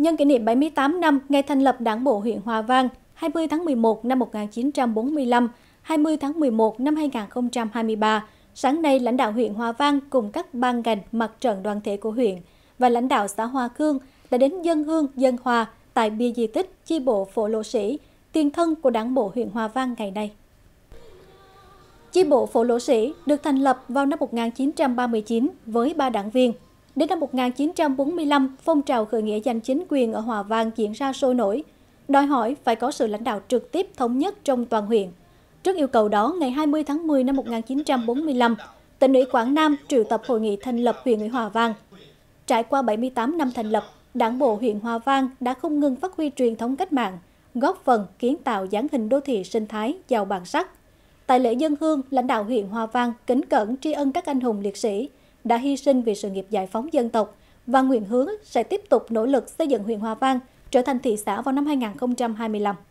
Nhân kỷ niệm 78 năm ngày thành lập Đảng bộ huyện Hòa Vang, 20 tháng 11 năm 1945, 20 tháng 11 năm 2023, sáng nay lãnh đạo huyện Hòa Vang cùng các ban ngành mặt trận đoàn thể của huyện và lãnh đạo xã Hòa Khương đã đến dân hương dân hòa tại bia di tích chi bộ Phổ Lộ Sĩ, tiền thân của Đảng bộ huyện Hòa Vang ngày nay. Chi bộ Phổ Lộ Sĩ được thành lập vào năm 1939 với ba đảng viên Đến năm 1945, phong trào khởi nghĩa giành chính quyền ở Hòa Vang diễn ra sôi nổi, đòi hỏi phải có sự lãnh đạo trực tiếp thống nhất trong toàn huyện. Trước yêu cầu đó, ngày 20 tháng 10 năm 1945, tỉnh ủy Quảng Nam triệu tập hội nghị thành lập huyện ủy Hòa Vang. Trải qua 78 năm thành lập, Đảng bộ huyện Hòa Vang đã không ngừng phát huy truyền thống cách mạng, góp phần kiến tạo dáng hình đô thị sinh thái giàu bản sắc. Tại lễ dân hương, lãnh đạo huyện Hòa Vang kính cẩn tri ân các anh hùng liệt sĩ, đã hy sinh vì sự nghiệp giải phóng dân tộc và nguyện hướng sẽ tiếp tục nỗ lực xây dựng huyện Hòa Vang trở thành thị xã vào năm 2025.